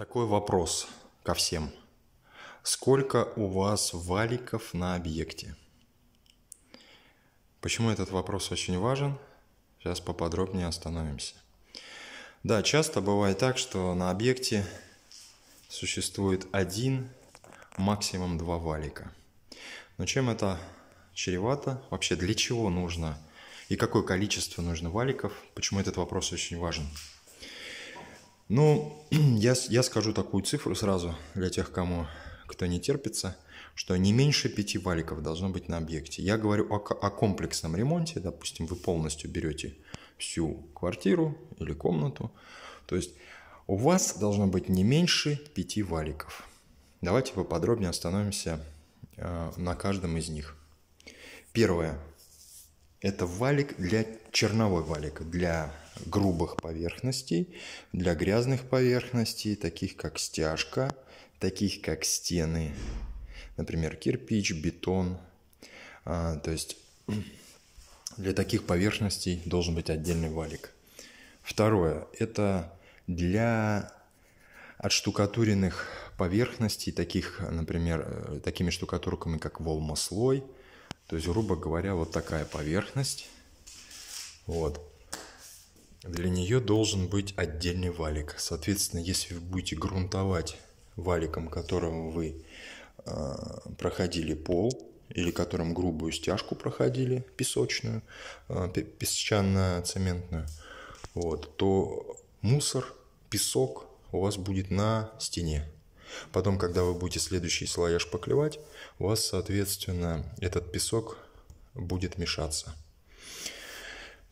Такой вопрос ко всем. Сколько у вас валиков на объекте? Почему этот вопрос очень важен? Сейчас поподробнее остановимся. Да, часто бывает так, что на объекте существует один, максимум два валика. Но чем это чревато? Вообще для чего нужно и какое количество нужно валиков? Почему этот вопрос очень важен? Ну, я, я скажу такую цифру сразу для тех, кому кто не терпится, что не меньше пяти валиков должно быть на объекте. Я говорю о, о комплексном ремонте, допустим, вы полностью берете всю квартиру или комнату, то есть у вас должно быть не меньше пяти валиков. Давайте поподробнее остановимся э, на каждом из них. Первое – это валик для черновой валик, для грубых поверхностей, для грязных поверхностей, таких как стяжка, таких как стены, например, кирпич, бетон. А, то есть для таких поверхностей должен быть отдельный валик. Второе – это для отштукатуренных поверхностей, таких, например, э, такими штукатурками, как волмослой, то есть, грубо говоря, вот такая поверхность, вот, для нее должен быть отдельный валик. Соответственно, если вы будете грунтовать валиком, которым вы э, проходили пол, или которым грубую стяжку проходили, песочную, э, песчано-цементную, вот, то мусор, песок у вас будет на стене. Потом, когда вы будете следующий слояж поклевать, у вас, соответственно, этот песок будет мешаться.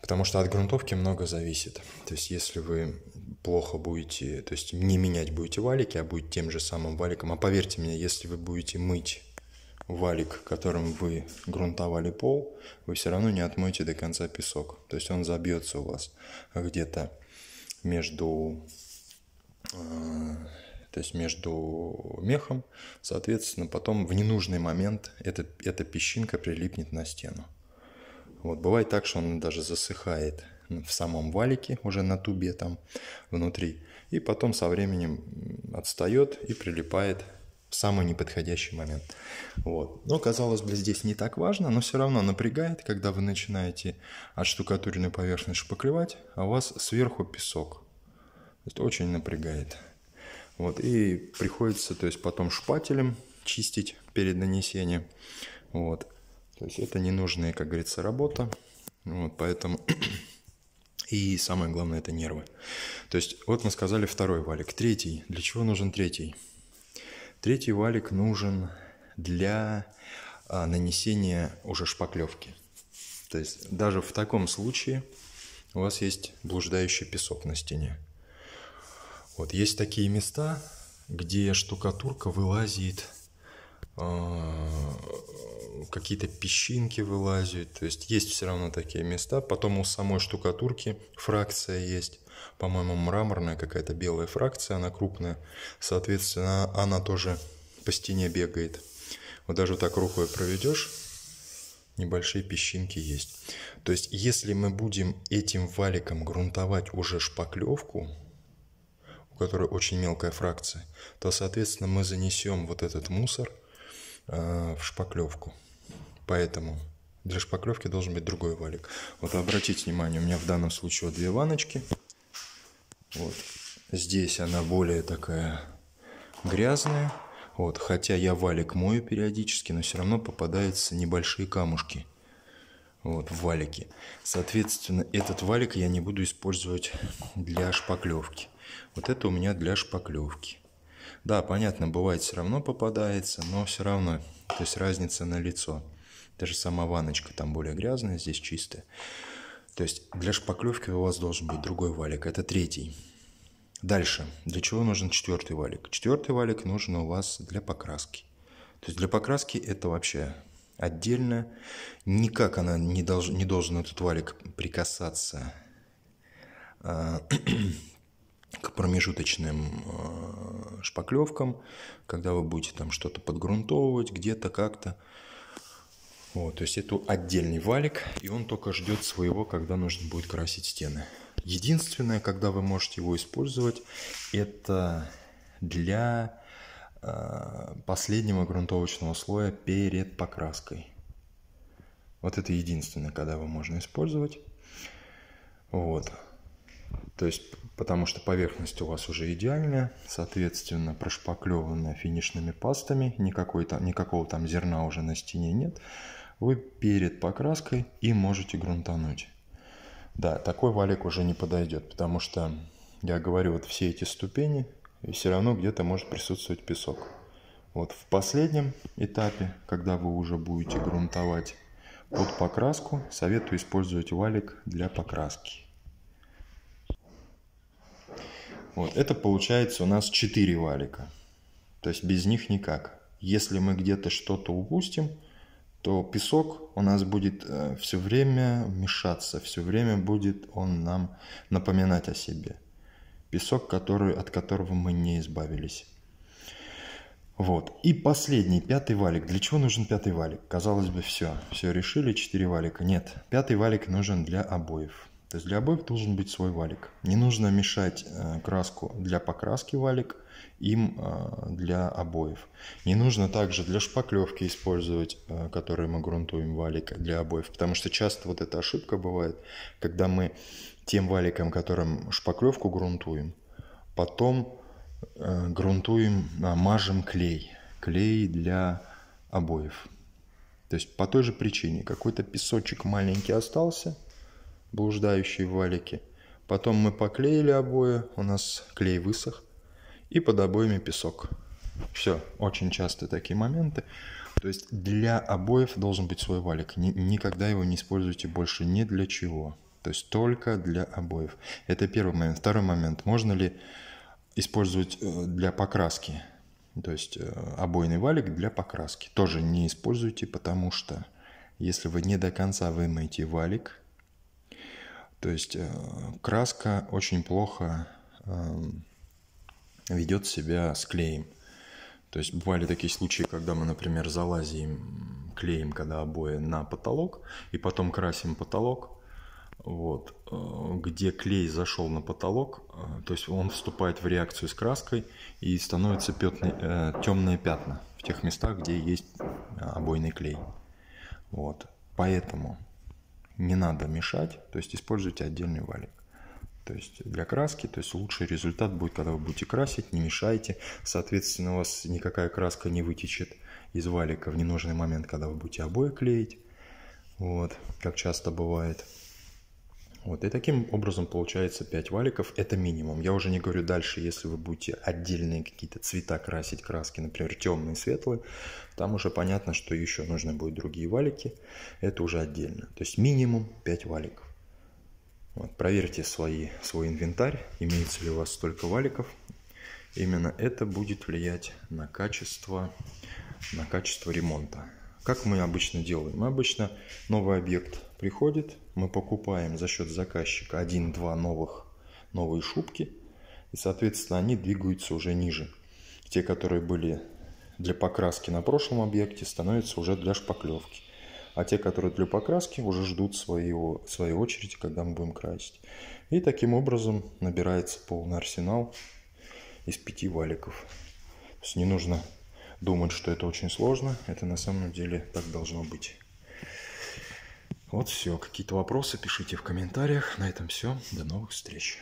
Потому что от грунтовки много зависит. То есть если вы плохо будете, то есть не менять будете валики, а будет тем же самым валиком. А поверьте мне, если вы будете мыть валик, которым вы грунтовали пол, вы все равно не отмоете до конца песок. То есть он забьется у вас где-то между э, то есть между мехом, соответственно, потом в ненужный момент эта, эта песчинка прилипнет на стену. Вот, бывает так, что он даже засыхает в самом валике, уже на тубе там внутри, и потом со временем отстает и прилипает в самый неподходящий момент. Вот. Но, казалось бы, здесь не так важно, но все равно напрягает, когда вы начинаете отштукатуренную поверхность шпаклевать, а у вас сверху песок. Это очень напрягает. Вот. И приходится то есть, потом шпателем чистить перед нанесением. Вот. То есть это ненужная, как говорится, работа. Вот, поэтому... И самое главное – это нервы. То есть вот мы сказали второй валик. Третий. Для чего нужен третий? Третий валик нужен для а, нанесения уже шпаклевки. То есть даже в таком случае у вас есть блуждающий песок на стене. Вот есть такие места, где штукатурка вылазит а, какие-то песчинки вылазят, то есть есть все равно такие места. Потом у самой штукатурки фракция есть, по-моему, мраморная какая-то белая фракция, она крупная, соответственно, она тоже по стене бегает. Вот даже вот так рукой проведешь, небольшие песчинки есть. То есть, если мы будем этим валиком грунтовать уже шпаклевку, у которой очень мелкая фракция, то, соответственно, мы занесем вот этот мусор э, в шпаклевку. Поэтому для шпаклевки должен быть другой валик. Вот обратите внимание, у меня в данном случае вот две ваночки. Вот. Здесь она более такая грязная. Вот. Хотя я валик мою периодически, но все равно попадаются небольшие камушки вот, в валике. Соответственно, этот валик я не буду использовать для шпаклевки. Вот это у меня для шпаклевки. Да, понятно, бывает все равно попадается, но все равно, то есть разница на лицо. Даже сама ваночка там более грязная, здесь чистая. То есть для шпаклевки у вас должен быть другой валик, это третий. Дальше, для чего нужен четвертый валик? Четвертый валик нужен у вас для покраски. То есть для покраски это вообще отдельно. Никак она не, долж, не должен этот валик прикасаться э, к промежуточным э, шпаклевкам, когда вы будете там что-то подгрунтовывать, где-то как-то. Вот, то есть это отдельный валик, и он только ждет своего, когда нужно будет красить стены. Единственное, когда вы можете его использовать, это для э, последнего грунтовочного слоя перед покраской. Вот это единственное, когда его можно использовать. Вот. То есть, потому что поверхность у вас уже идеальная, соответственно, прошпаклеванная финишными пастами, никакой там, никакого там зерна уже на стене нет. Вы перед покраской и можете грунтануть. Да, такой валик уже не подойдет, потому что, я говорю, вот все эти ступени, и все равно где-то может присутствовать песок. Вот в последнем этапе, когда вы уже будете грунтовать под покраску, советую использовать валик для покраски. Вот, это получается у нас 4 валика. То есть без них никак. Если мы где-то что-то упустим, то песок у нас будет э, все время мешаться, все время будет он нам напоминать о себе. Песок, который, от которого мы не избавились. Вот. И последний, пятый валик. Для чего нужен пятый валик? Казалось бы, все. Все решили, четыре валика. Нет, пятый валик нужен для обоев. То есть для обоев должен быть свой валик. Не нужно мешать э, краску для покраски валик им э, для обоев. Не нужно также для шпаклевки использовать, э, которые мы грунтуем валик для обоев, потому что часто вот эта ошибка бывает, когда мы тем валиком, которым шпаклевку грунтуем, потом грунтуем, мажем клей, клей для обоев. То есть по той же причине какой-то песочек маленький остался – блуждающие валики. Потом мы поклеили обои, у нас клей высох, и под обоями песок. Все, очень часто такие моменты. То есть для обоев должен быть свой валик. Ни, никогда его не используйте больше ни для чего. То есть только для обоев. Это первый момент. Второй момент. Можно ли использовать э, для покраски? То есть э, обойный валик для покраски. Тоже не используйте, потому что если вы не до конца вымоете валик, то есть э, краска очень плохо эм, ведет себя с клеем. То есть бывали такие случаи, когда мы, например, залазим клеем, когда обои на потолок, и потом красим потолок, вот, э, где клей зашел на потолок, э, то есть он вступает в реакцию с краской и становится пятны, темные пятна в тех местах, где есть обойный клей. Вот, поэтому не надо мешать, то есть используйте отдельный валик. То есть для краски, то есть лучший результат будет, когда вы будете красить, не мешайте, соответственно, у вас никакая краска не вытечет из валика в ненужный момент, когда вы будете обои клеить, вот, как часто бывает. Вот, и таким образом получается 5 валиков, это минимум. Я уже не говорю дальше, если вы будете отдельные какие-то цвета красить краски, например, темные, светлые, там уже понятно, что еще нужны будут другие валики, это уже отдельно. То есть минимум 5 валиков. Вот, проверьте свои, свой инвентарь, имеется ли у вас столько валиков. Именно это будет влиять на качество, на качество ремонта. Как мы обычно делаем? Мы обычно новый объект приходит, мы покупаем за счет заказчика один-два новых, новые шубки, и, соответственно, они двигаются уже ниже. Те, которые были для покраски на прошлом объекте, становятся уже для шпаклевки. А те, которые для покраски, уже ждут своего, своей очереди, когда мы будем красить. И таким образом набирается полный арсенал из пяти валиков. То есть не нужно думают, что это очень сложно. Это на самом деле так должно быть. Вот все. Какие-то вопросы пишите в комментариях. На этом все. До новых встреч.